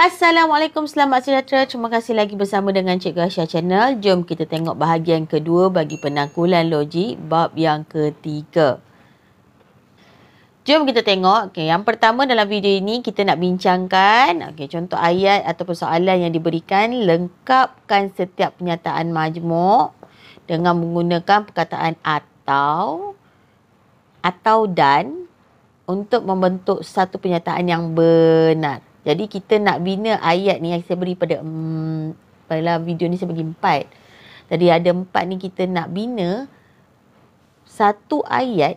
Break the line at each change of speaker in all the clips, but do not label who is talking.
Assalamualaikum, selamat sejahtera. Terima kasih lagi bersama dengan Cik Asyar Channel. Jom kita tengok bahagian kedua bagi penangkulan logik bab yang ketiga. Jom kita tengok. Okay, yang pertama dalam video ini kita nak bincangkan okay, contoh ayat atau persoalan yang diberikan lengkapkan setiap penyataan majmuk dengan menggunakan perkataan atau atau dan untuk membentuk satu penyataan yang benar. Jadi kita nak bina ayat ni yang saya beri pada hmm, pada video ni saya bagi empat. Tadi ada empat ni kita nak bina satu ayat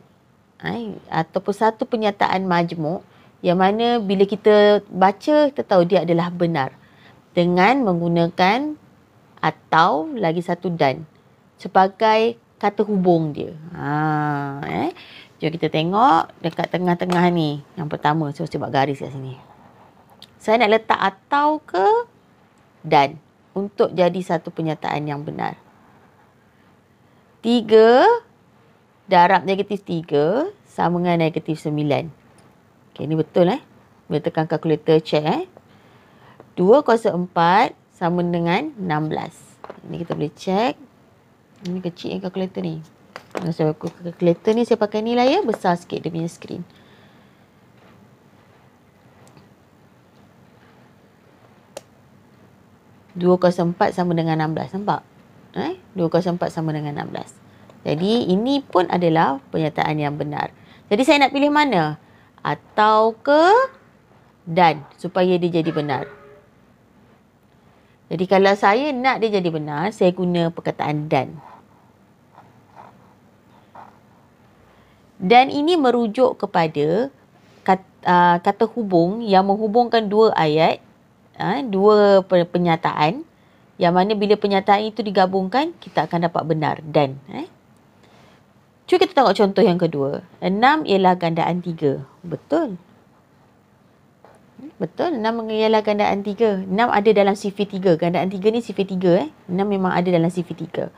ay, ataupun satu penyataan majmuk yang mana bila kita baca kita tahu dia adalah benar dengan menggunakan atau lagi satu dan sebagai kata hubung dia. Ha, eh. Jom kita tengok dekat tengah-tengah ni. Yang pertama, saya cuba garis kat sini saya nak letak atau ke dan untuk jadi satu penyataan yang benar. Tiga, darab negatif tiga sama dengan negatif sembilan. Okey, ni betul eh. Bila tekan kalkulator, check eh. Dua kuasa empat sama dengan enam belas. Ini kita boleh check. Ini kecil yang kalkulator ni. Kalau saya kalkulator ni, saya pakai ni lah ya. Besar sikit dia punya screen. Okey. 204 sama dengan 16. Nampak? Eh? 204 sama dengan 16. Jadi ini pun adalah pernyataan yang benar. Jadi saya nak pilih mana? Atau ke dan supaya dia jadi benar. Jadi kalau saya nak dia jadi benar, saya guna perkataan dan. Dan ini merujuk kepada kata, uh, kata hubung yang menghubungkan dua ayat ha, dua pernyataan yang mana bila pernyataan itu digabungkan kita akan dapat benar dan eh. Cuba kita tengok contoh yang kedua. Enam ialah gandaan tiga. Betul. Betul. Enam ialah gandaan tiga. Enam ada dalam sifir tiga. Gandaan tiga ni sifir tiga. Eh. Enam memang ada dalam sifir tiga.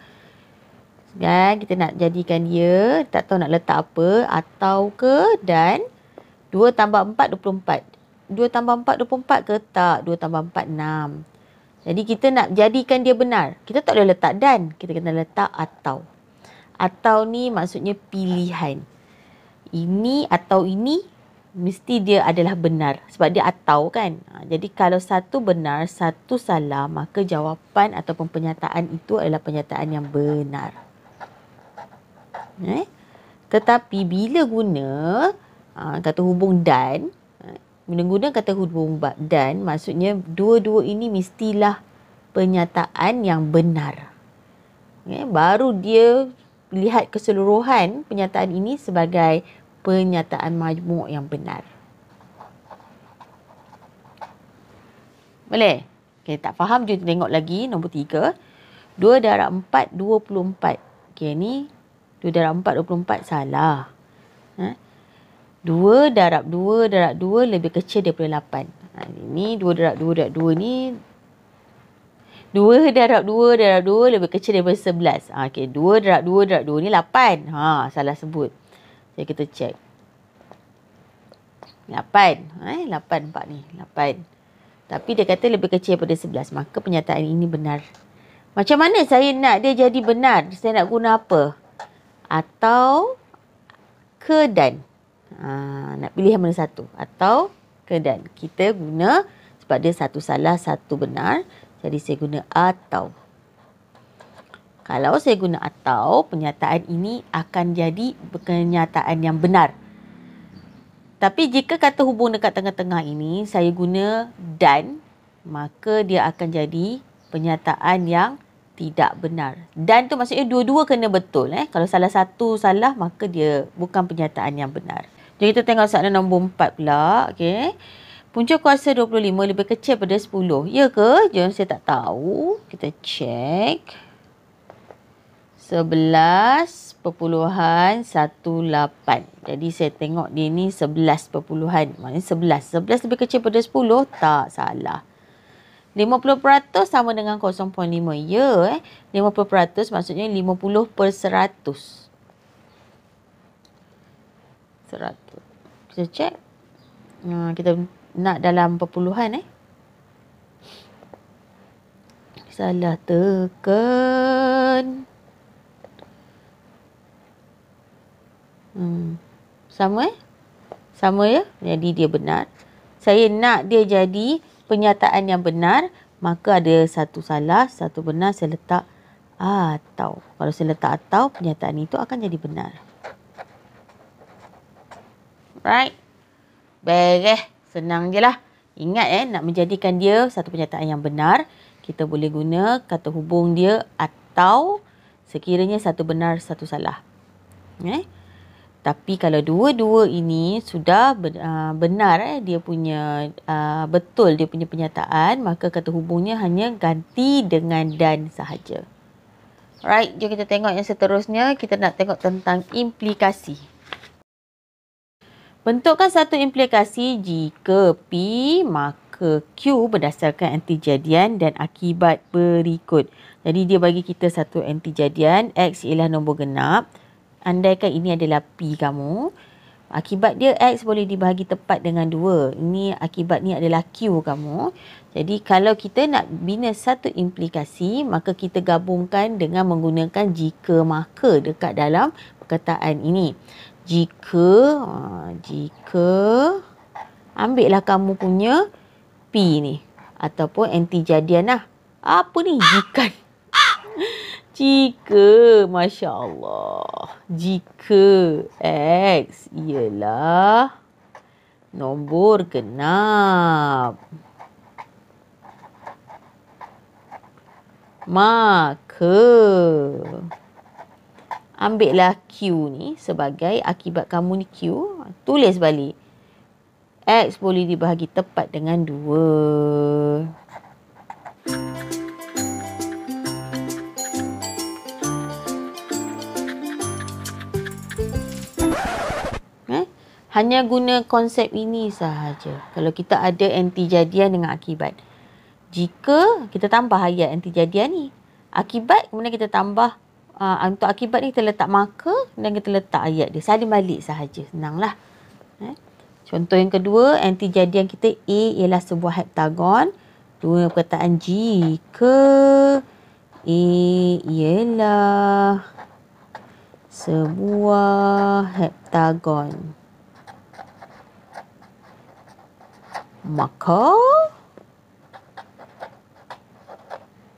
Dan kita nak jadikan dia tak tahu nak letak apa atau ke dan dua tambah empat dua puluh empat 2 tambah 4 24 ke tak 2 tambah 4 6 jadi kita nak jadikan dia benar kita tak boleh letak dan kita kena letak atau atau ni maksudnya pilihan ini atau ini mesti dia adalah benar sebab dia atau kan ha, jadi kalau satu benar satu salah maka jawapan ataupun penyataan itu adalah penyataan yang benar eh tetapi bila guna ha, kata hubung dan menggunakan kata hubungan dan maksudnya dua-dua ini mestilah penyataan yang benar. Eh, baru dia lihat keseluruhan penyataan ini sebagai penyataan majmuk yang benar. Boleh? Okay, tak faham, jom tengok lagi nombor tiga. Dua darab empat, dua puluh empat. Okay, ni dua darab empat, dua puluh empat salah. Eh? 2 darab 2 darab 2 lebih kecil daripada 8. Ha, ini 2 darab 2 darab 2 ni 2 darab 2 darab 2 lebih kecil daripada 11. Ha, okay. 2 darab 2 darab 2 ni 8. Ha, salah sebut. Jadi kita check. 8. Ha, eh, 8 nampak ni. 8. Tapi dia kata lebih kecil daripada 11. Maka penyataan ini benar. Macam mana saya nak dia jadi benar? Saya nak guna apa? Atau ke dan? Aa, ha, nak pilih yang mana satu atau kedan kita guna sebab dia satu salah satu benar jadi saya guna atau kalau saya guna atau penyataan ini akan jadi penyataan yang benar tapi jika kata hubung dekat tengah-tengah ini saya guna dan maka dia akan jadi penyataan yang tidak benar. Dan tu maksudnya dua-dua kena betul eh. Kalau salah satu salah maka dia bukan penyataan yang benar. Jadi kita tengok soalan nombor 4 pula. Okay. Punca kuasa 25 lebih kecil pada 10. Ya ke? Jom saya tak tahu. Kita check. 11.18. Jadi saya tengok dia ni 11 perpuluhan. Maksudnya 11. 11 lebih kecil pada 10. Tak salah. 50% sama dengan 0.5. Ya eh. 50% maksudnya 50 per 100. 100 kita check uh, kita nak dalam perpuluhan eh salah tekan hmm. sama eh sama ya jadi dia benar saya nak dia jadi penyataan yang benar maka ada satu salah satu benar saya letak atau kalau saya letak atau penyataan itu akan jadi benar Alright. Beres. Senang je lah. Ingat eh, nak menjadikan dia satu penyataan yang benar. Kita boleh guna kata hubung dia atau sekiranya satu benar, satu salah. Eh? Tapi kalau dua-dua ini sudah uh, benar eh, dia punya uh, betul dia punya penyataan, maka kata hubungnya hanya ganti dengan dan sahaja. Right, jom kita tengok yang seterusnya. Kita nak tengok tentang implikasi. Bentukkan satu implikasi jika P maka Q berdasarkan antijadian dan akibat berikut. Jadi dia bagi kita satu antijadian. X ialah nombor genap. Andaikan ini adalah P kamu. Akibat dia X boleh dibahagi tepat dengan dua. Ini akibat ni adalah Q kamu. Jadi kalau kita nak bina satu implikasi, maka kita gabungkan dengan menggunakan jika maka dekat dalam perkataan ini jika ha, jika ambil lah kamu punya P ni ataupun anti jadian lah. Apa ni jika? Jika, Masya Allah. Jika X ialah nombor genap. Maka ambil lah Q ni sebagai akibat kamu ni Q. Tulis balik. X boleh dibahagi tepat dengan 2. Eh? Hanya guna konsep ini sahaja. Kalau kita ada anti jadian dengan akibat. Jika kita tambah ayat anti jadian ni. Akibat kemudian kita tambah uh, untuk akibat ni kita letak maka dan kita letak ayat dia. Salim balik sahaja. Senanglah. Eh? Contoh yang kedua, anti jadian kita A ialah sebuah heptagon. Dua perkataan ke A ialah sebuah heptagon. Maka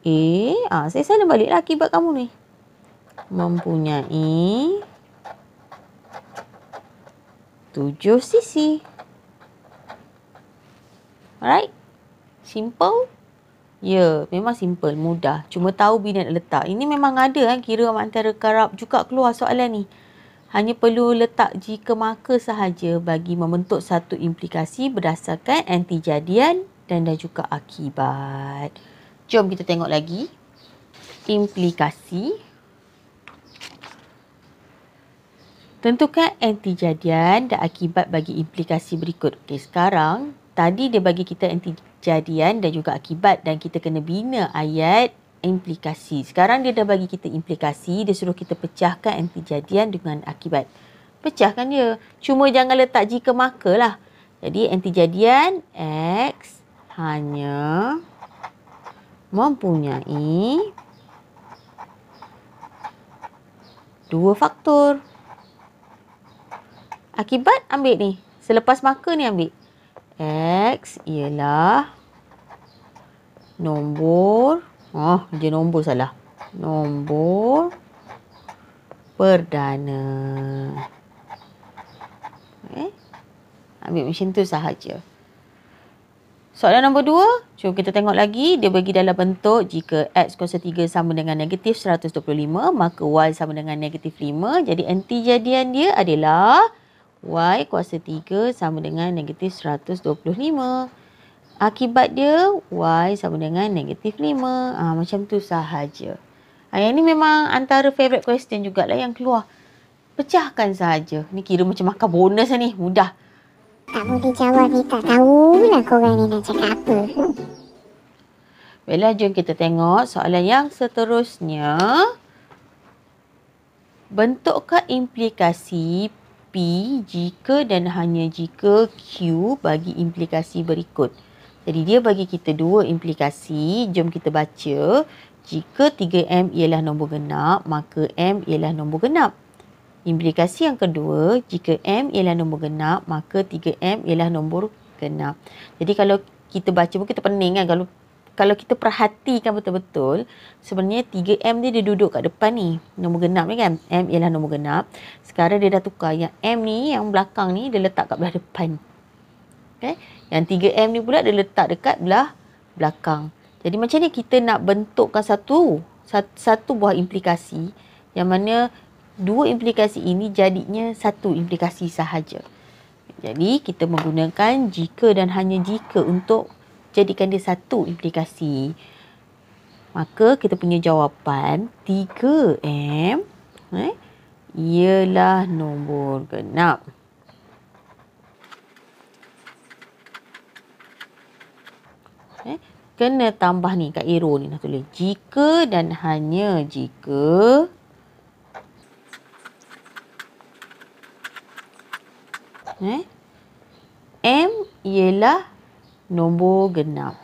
A, ah, saya selalu baliklah akibat kamu ni mempunyai tujuh sisi. Alright? Simple? Ya, yeah, memang simple, mudah. Cuma tahu bila nak letak. Ini memang ada kan, kira antara karab juga keluar soalan ni. Hanya perlu letak jika maka sahaja bagi membentuk satu implikasi berdasarkan anti jadian dan dan juga akibat. Jom kita tengok lagi. Implikasi. Implikasi. Tentukan anti jadian dan akibat bagi implikasi berikut. Okey, sekarang tadi dia bagi kita anti jadian dan juga akibat dan kita kena bina ayat implikasi. Sekarang dia dah bagi kita implikasi, dia suruh kita pecahkan anti jadian dengan akibat. Pecahkan dia. Cuma jangan letak jika maka lah. Jadi anti jadian X hanya mempunyai dua faktor. Akibat ambil ni. Selepas marker ni ambil. X ialah nombor. Oh, dia nombor salah. Nombor perdana. Eh? Ambil macam tu sahaja. Soalan nombor dua. Cuma kita tengok lagi. Dia bagi dalam bentuk jika X kuasa 3 sama dengan negatif 125. Maka Y sama dengan negatif 5. Jadi anti jadian dia adalah... Y kuasa 3 sama dengan negatif 125. Akibat dia Y sama dengan negatif 5. Ha, ah, macam tu sahaja. Ha, yang ni memang antara favorite question jugalah yang keluar. Pecahkan sahaja. Ni kira macam makan bonus lah ni. Mudah. Tak boleh jawab ni. Tak lah korang ni nak cakap apa. Baiklah, jom kita tengok soalan yang seterusnya. Bentukkah implikasi jika dan hanya jika Q bagi implikasi berikut. Jadi dia bagi kita dua implikasi. Jom kita baca. Jika 3M ialah nombor genap, maka M ialah nombor genap. Implikasi yang kedua, jika M ialah nombor genap, maka 3M ialah nombor genap. Jadi kalau kita baca pun kita pening kan kalau kalau kita perhatikan betul-betul sebenarnya 3M ni dia duduk kat depan ni nombor genap ni kan M ialah nombor genap sekarang dia dah tukar yang M ni yang belakang ni dia letak kat belah depan okay? yang 3M ni pula dia letak dekat belah belakang jadi macam ni kita nak bentukkan satu satu buah implikasi yang mana dua implikasi ini jadinya satu implikasi sahaja jadi kita menggunakan jika dan hanya jika untuk jadikan dia satu implikasi. Maka kita punya jawapan 3M eh, ialah nombor genap. Eh, kena tambah ni kat arrow ni nak tulis. Jika dan hanya jika eh, M ialah Nombor genap.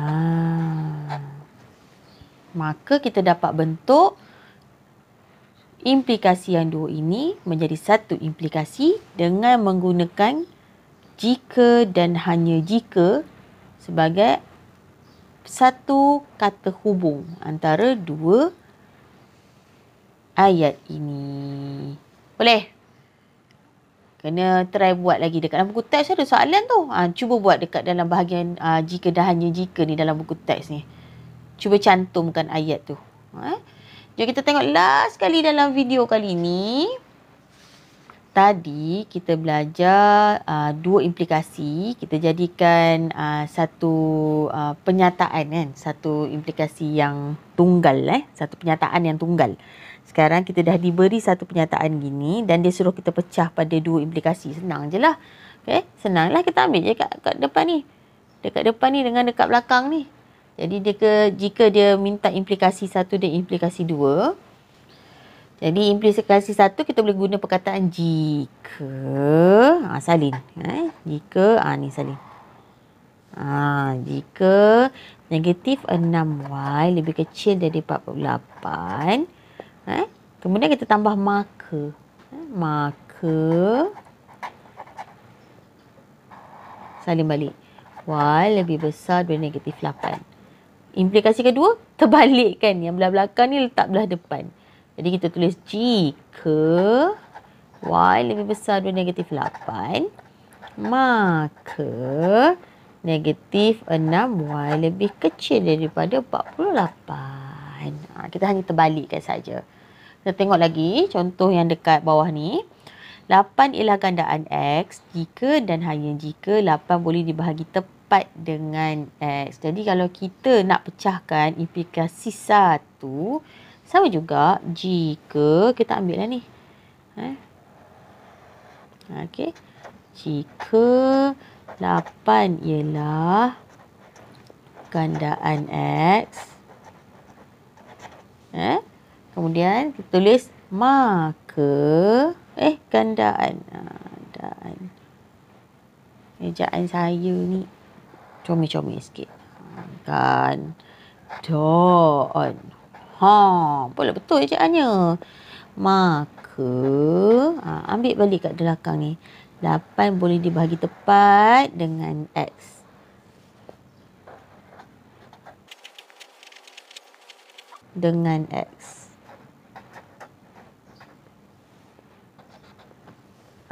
Ah. Maka kita dapat bentuk implikasi yang dua ini menjadi satu implikasi dengan menggunakan jika dan hanya jika sebagai satu kata hubung antara dua ayat ini. Boleh? Kena try buat lagi dekat dalam buku teks ada soalan tu. Ha, cuba buat dekat dalam bahagian ha, jika dah hanya jika ni dalam buku teks ni. Cuba cantumkan ayat tu. Ha? Jom kita tengok last kali dalam video kali ni tadi kita belajar uh, dua implikasi kita jadikan uh, satu uh, penyataan kan satu implikasi yang tunggal eh satu pernyataan yang tunggal sekarang kita dah diberi satu pernyataan gini dan dia suruh kita pecah pada dua implikasi senang je lah okay? senanglah kita ambil je kat, kat depan ni dekat depan ni dengan dekat belakang ni jadi dia ke jika dia minta implikasi satu dan implikasi dua jadi implikasi satu kita boleh guna perkataan jika. Ha, salin. Eh? Jika. Ha, ni salin. Ha, jika negatif 6y lebih kecil dari 48. Eh? Kemudian kita tambah maka. Eh? Maka. Salin balik. Y lebih besar dari negatif 8. Implikasi kedua, terbalikkan. Yang belah belakang ni letak belah depan. Jadi kita tulis jika y lebih besar daripada negatif 8, maka negatif 6y lebih kecil daripada 48. Ha, kita hanya terbalikkan saja. Kita tengok lagi contoh yang dekat bawah ni. 8 ialah gandaan x jika dan hanya jika 8 boleh dibahagi tepat dengan x. Jadi kalau kita nak pecahkan implikasi 1, sama juga jika kita ambil lah ni. Eh? Okey. Jika 8 ialah gandaan X. Eh? Kemudian kita tulis maka eh gandaan. Gandaan. Ha, Ejaan saya ni comel-comel sikit. Gandaan. Ha, pula betul ejaannya. Maka, ha, ambil balik kat belakang ni. 8 boleh dibahagi tepat dengan X. Dengan X.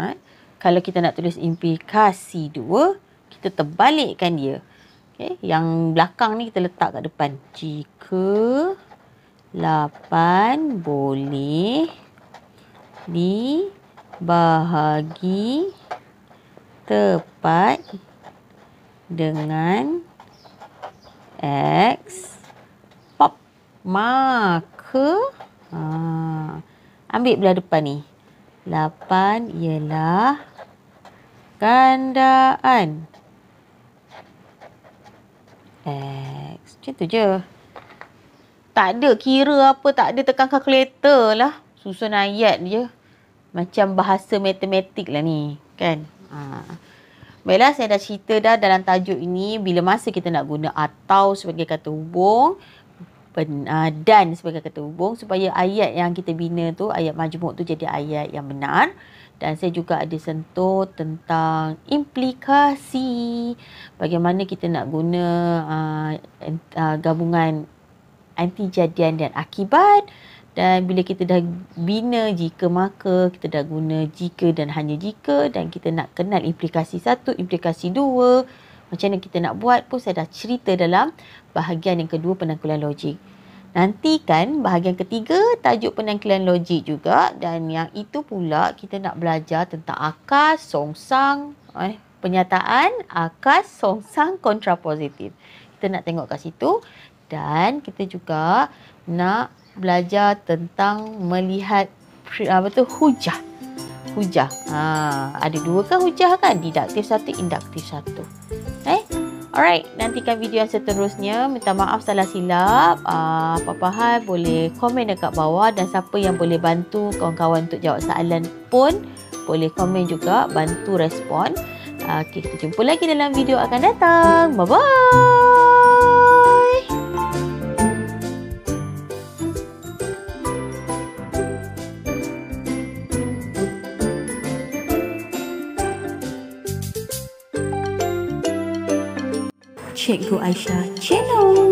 Ha? Kalau kita nak tulis implikasi 2, kita terbalikkan dia. Okay? Yang belakang ni kita letak kat depan. Jika... Lapan boleh dibahagi tepat dengan X pop maka ha, ambil belah depan ni Lapan ialah gandaan X macam tu je tak ada kira apa, tak ada tekan kalkulator lah. Susun ayat je. Macam bahasa matematik lah ni. Kan? Ha. Baiklah, saya dah cerita dah dalam tajuk ini. Bila masa kita nak guna atau sebagai kata hubung. Ha, dan sebagai kata hubung. Supaya ayat yang kita bina tu, ayat majmuk tu jadi ayat yang benar. Dan saya juga ada sentuh tentang implikasi bagaimana kita nak guna uh, gabungan anti jadian dan akibat dan bila kita dah bina jika maka kita dah guna jika dan hanya jika dan kita nak kenal implikasi satu implikasi dua macam mana kita nak buat pun saya dah cerita dalam bahagian yang kedua penangkulan logik nanti kan bahagian ketiga tajuk penangkulan logik juga dan yang itu pula kita nak belajar tentang akas songsang eh penyataan akas songsang kontrapositif kita nak tengok kat situ dan kita juga nak belajar tentang melihat apa tu hujah. Hujah. Ha, ada dua kan hujah kan? Deduktif satu, induktif satu. Eh? Alright, nantikan video yang seterusnya. Minta maaf salah silap. Ah, apa-apa hal boleh komen dekat bawah dan siapa yang boleh bantu kawan-kawan untuk jawab soalan pun boleh komen juga bantu respon. Ah, okay, kita jumpa lagi dalam video akan datang. Bye-bye. Cikgu Aisyah Channel.